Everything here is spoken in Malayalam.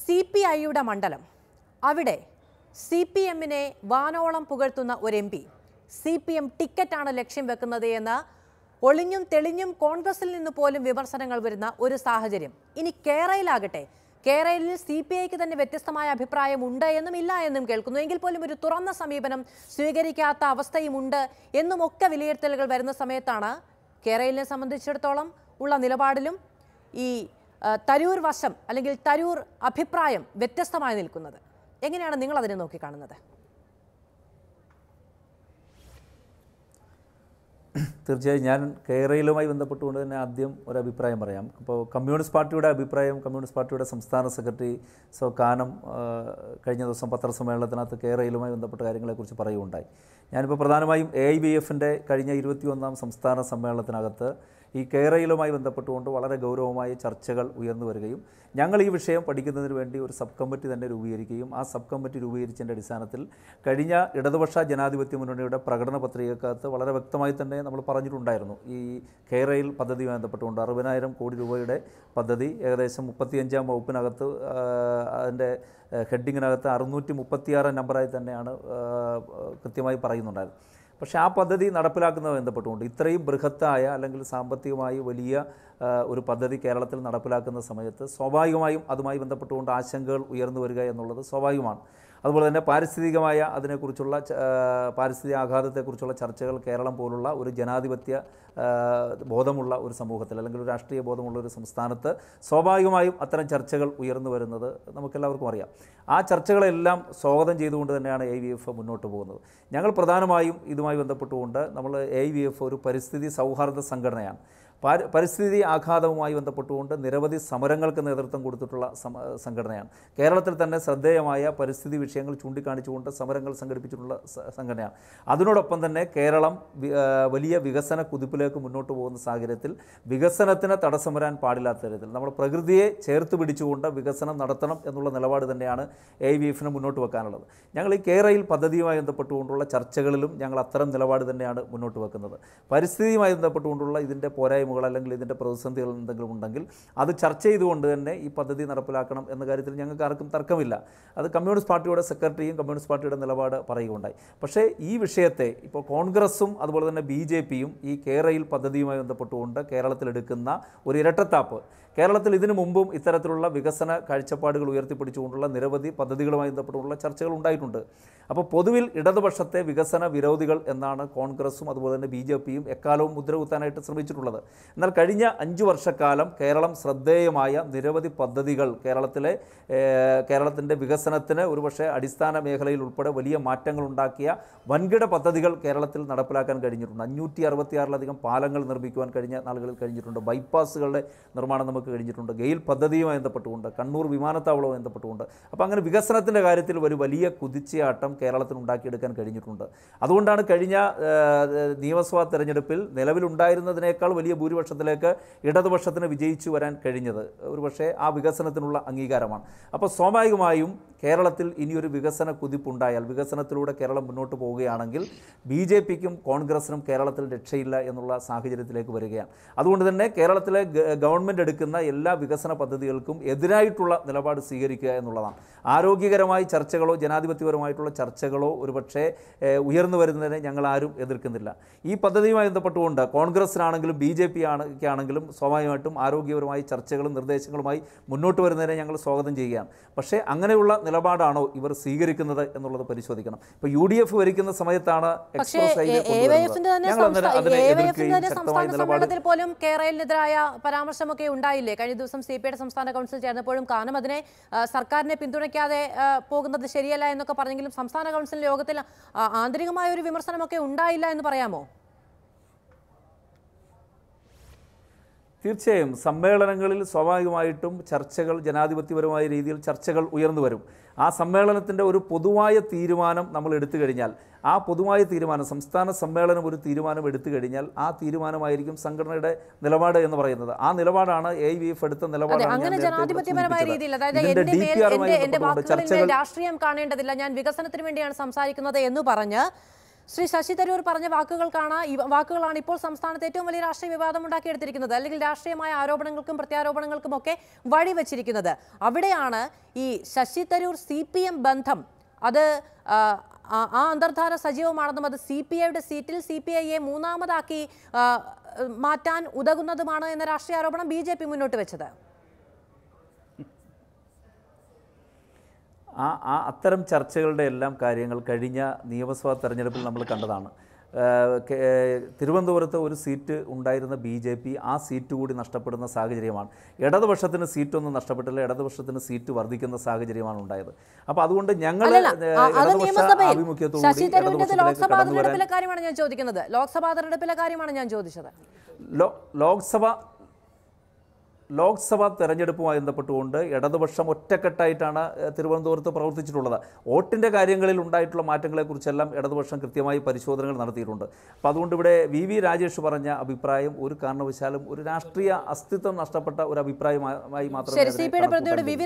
സി പി ഐയുടെ മണ്ഡലം അവിടെ സി പി എമ്മിനെ വാനോളം പുകഴ്ത്തുന്ന ഒരു M P C P M ടിക്കറ്റാണ് ലക്ഷ്യം വെക്കുന്നത് എന്ന് ഒളിഞ്ഞും തെളിഞ്ഞും കോൺഗ്രസിൽ നിന്ന് പോലും വിമർശനങ്ങൾ വരുന്ന ഒരു സാഹചര്യം ഇനി കേരളയിലാകട്ടെ കേരളയിൽ സി പി ഐക്ക് തന്നെ വ്യത്യസ്തമായ അഭിപ്രായം ഉണ്ട് എന്നും ഇല്ല എന്നും കേൾക്കുന്നു എങ്കിൽ പോലും ഒരു തുറന്ന സമീപനം സ്വീകരിക്കാത്ത അവസ്ഥയുമുണ്ട് എന്നും ഒക്കെ വിലയിരുത്തലുകൾ വരുന്ന സമയത്താണ് കേരളിനെ സംബന്ധിച്ചിടത്തോളം ഉള്ള നിലപാടിലും ഈ തരൂർ വശം അല്ലെങ്കിൽ തരൂർ അഭിപ്രായം വ്യത്യസ്തമായി നിൽക്കുന്നത് എങ്ങനെയാണ് നിങ്ങൾ അതിനെ നോക്കിക്കാണുന്നത് തീർച്ചയായും ഞാൻ കേരളയിലുമായി ബന്ധപ്പെട്ടുകൊണ്ട് തന്നെ ആദ്യം ഒരു അഭിപ്രായം പറയാം ഇപ്പോൾ കമ്മ്യൂണിസ്റ്റ് പാർട്ടിയുടെ അഭിപ്രായം കമ്മ്യൂണിസ്റ്റ് പാർട്ടിയുടെ സംസ്ഥാന സെക്രട്ടറി സോ കാനം കഴിഞ്ഞ ദിവസം പത്രസമ്മേളനത്തിനകത്ത് കേരളയിലുമായി ബന്ധപ്പെട്ട കാര്യങ്ങളെക്കുറിച്ച് പറയുകയുണ്ടായി ഞാനിപ്പോൾ പ്രധാനമായും എ ഐ ബി എഫിൻ്റെ കഴിഞ്ഞ ഇരുപത്തിയൊന്നാം സംസ്ഥാന സമ്മേളനത്തിനകത്ത് ഈ കേരളയിലുമായി ബന്ധപ്പെട്ടുകൊണ്ട് വളരെ ഗൗരവമായ ചർച്ചകൾ ഉയർന്നു വരികയും ഞങ്ങൾ ഈ വിഷയം പഠിക്കുന്നതിന് വേണ്ടി ഒരു സബ് കമ്മിറ്റി തന്നെ രൂപീകരിക്കുകയും ആ സബ് കമ്മിറ്റി രൂപീകരിച്ചതിൻ്റെ അടിസ്ഥാനത്തിൽ കഴിഞ്ഞ ഇടതുപക്ഷ ജനാധിപത്യ മുന്നണിയുടെ പ്രകടന പത്രികക്കകത്ത് വളരെ വ്യക്തമായി തന്നെ നമ്മൾ പറഞ്ഞിട്ടുണ്ടായിരുന്നു ഈ കേരയിൽ പദ്ധതിയുമായി ബന്ധപ്പെട്ടുകൊണ്ട് അറുപതിനായിരം കോടി രൂപയുടെ പദ്ധതി ഏകദേശം മുപ്പത്തിയഞ്ചാം വകുപ്പിനകത്ത് അതിൻ്റെ ഹെഡിങ്ങിനകത്ത് അറുന്നൂറ്റി മുപ്പത്തിയാറ് നമ്പറായി തന്നെയാണ് കൃത്യമായി പറയുന്നുണ്ടായിരുന്നു പക്ഷേ ആ പദ്ധതി നടപ്പിലാക്കുന്നത് ബന്ധപ്പെട്ടുകൊണ്ട് ഇത്രയും ബൃഹത്തായ അല്ലെങ്കിൽ സാമ്പത്തികമായി വലിയ ഒരു പദ്ധതി കേരളത്തിൽ നടപ്പിലാക്കുന്ന സമയത്ത് സ്വാഭാവികമായും അതുമായി ബന്ധപ്പെട്ടുകൊണ്ട് ആശങ്കകൾ ഉയർന്നു വരിക എന്നുള്ളത് സ്വാഭാവികമാണ് അതുപോലെ തന്നെ പാരിസ്ഥിതികമായ അതിനെക്കുറിച്ചുള്ള പാരിസ്ഥിതിക ആഘാതത്തെക്കുറിച്ചുള്ള ചർച്ചകൾ കേരളം പോലുള്ള ഒരു ജനാധിപത്യ ബോധമുള്ള ഒരു സമൂഹത്തിൽ അല്ലെങ്കിൽ ഒരു രാഷ്ട്രീയ ബോധമുള്ള ഒരു സംസ്ഥാനത്ത് സ്വാഭാവികമായും അത്തരം ചർച്ചകൾ ഉയർന്നു വരുന്നത് നമുക്കെല്ലാവർക്കും അറിയാം ആ ചർച്ചകളെല്ലാം സ്വാഗതം ചെയ്തുകൊണ്ട് തന്നെയാണ് എ വി എഫ് മുന്നോട്ട് പോകുന്നത് ഞങ്ങൾ പ്രധാനമായും ഇതുമായി ബന്ധപ്പെട്ടുകൊണ്ട് നമ്മൾ എ വി എഫ് ഒരു പരിസ്ഥിതി സൗഹാർദ്ദ സംഘടനയാണ് പരിസ്ഥിതി ആഘാതവുമായി ബന്ധപ്പെട്ടുകൊണ്ട് നിരവധി സമരങ്ങൾക്ക് നേതൃത്വം കൊടുത്തിട്ടുള്ള സംഘടനയാണ് കേരളത്തിൽ തന്നെ ശ്രദ്ധേയമായ പരിസ്ഥിതി വിഷയങ്ങൾ ചൂണ്ടിക്കാണിച്ചുകൊണ്ട് സമരങ്ങൾ സംഘടിപ്പിച്ചിട്ടുള്ള സംഘടനയാണ് അതിനോടൊപ്പം തന്നെ കേരളം വലിയ വികസന കുതിപ്പിലേക്ക് മുന്നോട്ട് പോകുന്ന സാഹചര്യത്തിൽ വികസനത്തിന് തടസ്സം വരാൻ പാടില്ലാത്ത തരത്തിൽ നമ്മൾ പ്രകൃതിയെ ചേർത്ത് പിടിച്ചുകൊണ്ട് വികസനം നടത്തണം എന്നുള്ള നിലപാട് തന്നെയാണ് എ വി എഫിന് മുന്നോട്ട് വെക്കാനുള്ളത് ഞങ്ങൾ ഈ കേരയിൽ പദ്ധതിയുമായി ബന്ധപ്പെട്ടുകൊണ്ടുള്ള ചർച്ചകളിലും ഞങ്ങൾ അത്തരം നിലപാട് തന്നെയാണ് മുന്നോട്ട് വെക്കുന്നത് പരിസ്ഥിതിയുമായി ബന്ധപ്പെട്ടുകൊണ്ടുള്ള ഇതിൻ്റെ പോരായ്മ പോരായ്മകൾ അല്ലെങ്കിൽ ഇതിൻ്റെ പ്രതിസന്ധികൾ എന്തെങ്കിലും ഉണ്ടെങ്കിൽ അത് ചർച്ച ചെയ്തുകൊണ്ട് തന്നെ ഈ പദ്ധതി നടപ്പിലാക്കണം എന്ന കാര്യത്തിൽ ഞങ്ങൾക്ക് ആർക്കും തർക്കമില്ല അത് കമ്മ്യൂണിസ്റ്റ് പാർട്ടിയുടെ സെക്രട്ടറിയും കമ്മ്യൂണിസ്റ്റ് പാർട്ടിയുടെ നിലപാട് പറയുകയുണ്ടായി പക്ഷേ ഈ വിഷയത്തെ ഇപ്പോൾ കോൺഗ്രസും അതുപോലെ തന്നെ ബി ജെ പിയും ഈ കേരയിൽ പദ്ധതിയുമായി ബന്ധപ്പെട്ടുകൊണ്ട് കേരളത്തിലെടുക്കുന്ന ഒരു ഇരട്ടത്താപ്പ് കേരളത്തിൽ ഇതിനു മുമ്പും ഇത്തരത്തിലുള്ള വികസന കാഴ്ചപ്പാടുകൾ ഉയർത്തിപ്പിടിച്ചുകൊണ്ടുള്ള നിരവധി പദ്ധതികളുമായി ബന്ധപ്പെട്ടുകൊണ്ടുള്ള ചർച്ചകൾ ഉണ്ടായിട്ടുണ്ട് അപ്പോൾ പൊതുവിൽ ഇടതുപക്ഷത്തെ വികസന വിരോധികൾ എന്നാണ് കോൺഗ്രസും അതുപോലെ തന്നെ ബി ജെ പിയും എക്കാലവും മുദ്ര കുത്താനായിട്ട് ശ്രമിച്ചിട്ടുള്ളത് എന്നാൽ കഴിഞ്ഞ അഞ്ച് വർഷക്കാലം കേരളം ശ്രദ്ധേയമായ നിരവധി പദ്ധതികൾ കേരളത്തിലെ കേരളത്തിൻ്റെ വികസനത്തിന് ഒരുപക്ഷെ അടിസ്ഥാന മേഖലയിൽ ഉൾപ്പെടെ വലിയ മാറ്റങ്ങൾ ഉണ്ടാക്കിയ വൻകിട പദ്ധതികൾ കേരളത്തിൽ നടപ്പിലാക്കാൻ കഴിഞ്ഞിട്ടുണ്ട് അഞ്ഞൂറ്റി അറുപത്തിയാറിലധികം പാലങ്ങൾ നിർമ്മിക്കുവാൻ കഴിഞ്ഞ നാളുകളിൽ കഴിഞ്ഞിട്ടുണ്ട് ബൈപ്പാസുകളുടെ നിർമ്മാണം നമുക്ക് കഴിഞ്ഞിട്ടുണ്ട് ഗെയിൽ പദ്ധതിയുമായി ബന്ധപ്പെട്ടുകൊണ്ട് കണ്ണൂർ വിമാനത്താവളവുമായി ബന്ധപ്പെട്ടുകൊണ്ട് അപ്പോൾ അങ്ങനെ വികസനത്തിൻ്റെ കാര്യത്തിൽ ഒരു വലിയ കുതിച്ചയാട്ടം കേരളത്തിന് ഉണ്ടാക്കിയെടുക്കാൻ കഴിഞ്ഞിട്ടുണ്ട് അതുകൊണ്ടാണ് കഴിഞ്ഞ നിയമസഭാ തെരഞ്ഞെടുപ്പിൽ നിലവിലുണ്ടായിരുന്നതിനേക്കാൾ വലിയ ഭൂരിപക്ഷത്തിലേക്ക് ഇടതുപക്ഷത്തിന് വിജയിച്ചു വരാൻ കഴിഞ്ഞത് ഒരുപക്ഷേ ആ വികസനത്തിനുള്ള അംഗീകാരമാണ് അപ്പോൾ സ്വാഭാവികമായും കേരളത്തിൽ ഇനിയൊരു വികസന കുതിപ്പുണ്ടായാൽ വികസനത്തിലൂടെ കേരളം മുന്നോട്ട് പോവുകയാണെങ്കിൽ ബി ജെ പിക്കും കോൺഗ്രസിനും കേരളത്തിൽ രക്ഷയില്ല എന്നുള്ള സാഹചര്യത്തിലേക്ക് വരികയാണ് അതുകൊണ്ട് തന്നെ കേരളത്തിലെ ഗവൺമെൻറ് എടുക്കുന്ന എല്ലാ വികസന പദ്ധതികൾക്കും എതിരായിട്ടുള്ള നിലപാട് സ്വീകരിക്കുക എന്നുള്ളതാണ് ആരോഗ്യകരമായ ചർച്ചകളോ ജനാധിപത്യപരമായിട്ടുള്ള ചർച്ചകളോ ഒരുപക്ഷെ ഉയർന്നു വരുന്നതിനെ ഞങ്ങൾ ആരും എതിർക്കുന്നില്ല ഈ പദ്ധതിയുമായി ബന്ധപ്പെട്ടുകൊണ്ട് കോൺഗ്രസിനാണെങ്കിലും ബി ജെ പി ആണെങ്കിലും സ്വാഭാവികമായിട്ടും ആരോഗ്യപരമായ ചർച്ചകളും നിർദ്ദേശങ്ങളുമായി മുന്നോട്ട് വരുന്നതിനെ ഞങ്ങൾ സ്വാഗതം ചെയ്യുകയാണ് പക്ഷേ അങ്ങനെയുള്ള നിലപാടാണോ ഇവർ സ്വീകരിക്കുന്നത് എന്നുള്ളത് പരിശോധിക്കണം ഇപ്പൊ യു ഡി എഫ് ഭരിക്കുന്ന സമയത്താണ് സമ്മേളനത്തിൽ പോലും കേരളത്തിനെതിരായ പരാമർശമൊക്കെ ഉണ്ടായില്ലേ കഴിഞ്ഞ ദിവസം സി പി ഐയുടെ സംസ്ഥാന കൗൺസിൽ ചേർന്നപ്പോഴും കാരണം അതിനെ സർക്കാരിനെ പിന്തുണയ്ക്കാതെ പോകുന്നത് ശരിയല്ല എന്നൊക്കെ പറഞ്ഞെങ്കിലും സംസ്ഥാന കൗൺസിലിന്റെ യോഗത്തിൽ ആന്തരികമായ ഒരു വിമർശനമൊക്കെ ഉണ്ടായില്ല എന്ന് പറയാമോ തീർച്ചയായും സമ്മേളനങ്ങളിൽ സ്വാഭാവികമായിട്ടും ചർച്ചകൾ ജനാധിപത്യപരമായ രീതിയിൽ ചർച്ചകൾ ഉയർന്നു വരും ആ സമ്മേളനത്തിൻ്റെ ഒരു പൊതുവായ തീരുമാനം നമ്മൾ എടുത്തു കഴിഞ്ഞാൽ ആ പൊതുവായ തീരുമാനം സംസ്ഥാന സമ്മേളനം ഒരു തീരുമാനം എടുത്തു കഴിഞ്ഞാൽ ആ തീരുമാനമായിരിക്കും സംഘടനയുടെ നിലപാട് എന്ന് പറയുന്നത് ആ നിലപാടാണ് എ വി എഫ് എടുത്ത നിലപാട് ചർച്ചകൾ രാഷ്ട്രീയം കാണേണ്ടതില്ല ഞാൻ വികസനത്തിന് വേണ്ടിയാണ് സംസാരിക്കുന്നത് എന്ന് പറഞ്ഞ് ശ്രീ ശശി തരൂർ പറഞ്ഞ വാക്കുകൾക്കാണ് വാക്കുകളാണ് ഇപ്പോൾ സംസ്ഥാനത്ത് ഏറ്റവും വലിയ രാഷ്ട്രീയ വിവാദം ഉണ്ടാക്കിയെടുത്തിരിക്കുന്നത് അല്ലെങ്കിൽ രാഷ്ട്രീയമായ ആരോപണങ്ങൾക്കും പ്രത്യാരോപണങ്ങൾക്കും ഒക്കെ വഴിവെച്ചിരിക്കുന്നത് അവിടെയാണ് ഈ ശശി തരൂർ സി ബന്ധം അത് ആ അന്തർധാര സജീവമാണെന്നും അത് സി പി ഐയുടെ സീറ്റിൽ സി പി ഐയെ മൂന്നാമതാക്കി മാറ്റാൻ ഉതകുന്നതുമാണ് എന്ന രാഷ്ട്രീയ ആരോപണം ബി ജെ പി മുന്നോട്ട് വെച്ചത് ആ ആ അത്തരം ചർച്ചകളുടെ എല്ലാം കാര്യങ്ങൾ കഴിഞ്ഞ നിയമസഭാ തെരഞ്ഞെടുപ്പിൽ നമ്മൾ കണ്ടതാണ് തിരുവനന്തപുരത്ത് ഒരു സീറ്റ് ഉണ്ടായിരുന്ന ബി ജെ പി ആ സീറ്റ് കൂടി നഷ്ടപ്പെടുന്ന സാഹചര്യമാണ് ഇടതുപക്ഷത്തിന് സീറ്റൊന്നും നഷ്ടപ്പെട്ടില്ല ഇടതുപക്ഷത്തിന് സീറ്റ് വർദ്ധിക്കുന്ന സാഹചര്യമാണ് ഉണ്ടായത് അപ്പോൾ അതുകൊണ്ട് ഞങ്ങൾ ലോക്സഭാ തെരഞ്ഞെടുപ്പിലെ കാര്യമാണ് ഞാൻ ചോദിച്ചത് ലോക്സഭ ലോക്സഭാ തെരഞ്ഞെടുപ്പുമായി ബന്ധപ്പെട്ടുകൊണ്ട് ഇടതുപക്ഷം ഒറ്റക്കെട്ടായിട്ടാണ് തിരുവനന്തപുരത്ത് പ്രവർത്തിച്ചിട്ടുള്ളത് വോട്ടിൻ്റെ കാര്യങ്ങളിൽ ഉണ്ടായിട്ടുള്ള മാറ്റങ്ങളെക്കുറിച്ചെല്ലാം ഇടതുപക്ഷം കൃത്യമായി പരിശോധനകൾ നടത്തിയിട്ടുണ്ട് അപ്പോൾ അതുകൊണ്ട് ഇവിടെ വി വി രാജേഷ് പറഞ്ഞ അഭിപ്രായം ഒരു കാരണവശാലും ഒരു രാഷ്ട്രീയ അസ്തിത്വം നഷ്ടപ്പെട്ട ഒരു അഭിപ്രായമായി മാത്രമേ